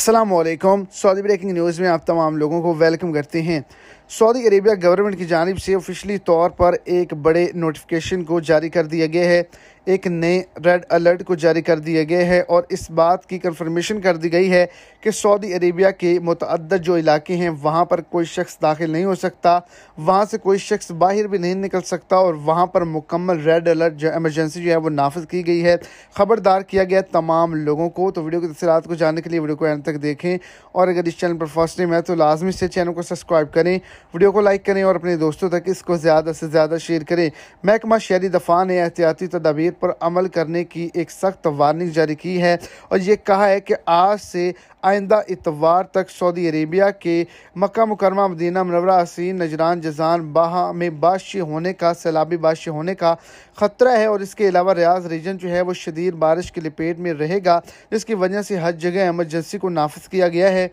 Aslam Saudi breaking news में आप तमाम लोगों को वेलकम करते हैं सऊदी अरेबिया गवर्नमेंट की जानब से ऑफिशली तौर पर एक बड़े नोटिफिकेशन को जारी कर दिया गया है एक नए रेड अलर्ट को जारी कर दिया गया है और इस बात की कंफर्मेशन कर दी गई है कि सऊदी अरेबिया के मतद जो इलाके हैं वहाँ पर कोई शख्स दाखिल नहीं हो सकता वहाँ से कोई शख्स बाहर भी नहीं निकल सकता और वहाँ पर मुकम्मल रेड अलर्ट जो एमरजेंसी जो है वो नाफज की गई है ख़बरदार किया गया तमाम लोगों को तो वीडियो की तफसलत को जानने के लिए वीडियो को एंड तक देखें और अगर इस चैनल पर फर्स्ट टाइम है तो लाजमी से चैनल को सब्सक्राइब करें वीडियो को लाइक करें और अपने दोस्तों तक इसको ज़्यादा से ज़्यादा शेयर करें महकमा शहरी दफ़ा ने एहतियाती तदाबीर पर अमल करने की एक सख्त वार्निंग जारी की है और ये कहा है कि आज से आइंदा इतवार तक सऊदी अरेबिया के मक्का मुकरमा मदीना मनवरा हसीन नजरान जजान बहा में बादशी होने का सैलाबी बादशी होने का ख़तरा है और इसके अलावा रियाज रीजन जो है वो शदीद बारिश की लपेट में रहेगा जिसकी वजह से हर जगह एमरजेंसी को नाफज किया गया है